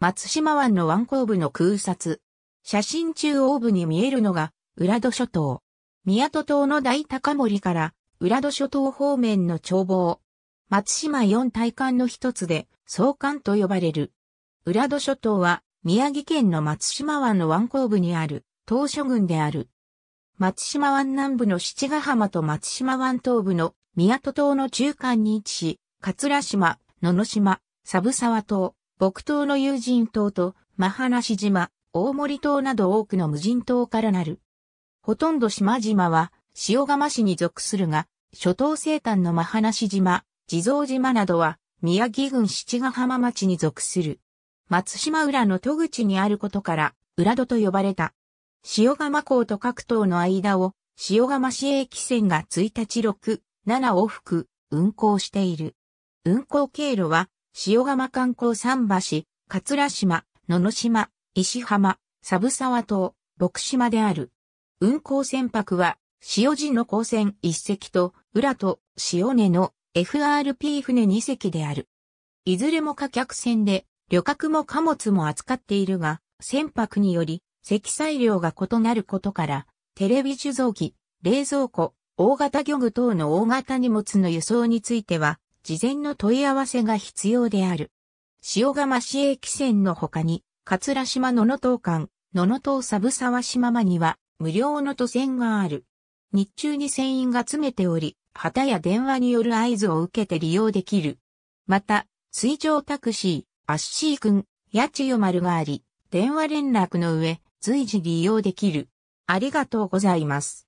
松島湾の湾口部の空撮。写真中央部に見えるのが、浦戸諸島。宮戸島の大高森から、浦戸諸島方面の眺望。松島四大艦の一つで、総艦と呼ばれる。浦戸諸島は、宮城県の松島湾の湾口部にある、島諸郡である。松島湾南部の七ヶ浜と松島湾東部の宮戸島の中間に位置し、桂島、野々島、サブ沢島、木島の有人島と、マハナシ島、大森島など多くの無人島からなる。ほとんど島々は、塩釜市に属するが、諸島西端のマハナシ島、地蔵島などは、宮城郡七ヶ浜町に属する。松島浦の戸口にあることから、浦戸と呼ばれた。塩釜港と各島の間を、塩釜市営汽船が1日6、7往復、運行している。運行経路は、塩釜観光桟橋、桂島、野々島、石浜、サブサワ島、牧島である。運航船舶は、塩地の港船1隻と、浦と塩根の FRP 船2隻である。いずれも貨客船で、旅客も貨物も扱っているが、船舶により、積載量が異なることから、テレビ受像機、冷蔵庫、大型漁具等の大型荷物の輸送については、事前の問い合わせが必要である。塩釜市駅線の他に、桂島野々島間、野々島サブ沢島間には、無料の都船がある。日中に船員が詰めており、旗や電話による合図を受けて利用できる。また、水上タクシー、アッシー君、八千代丸があり、電話連絡の上、随時利用できる。ありがとうございます。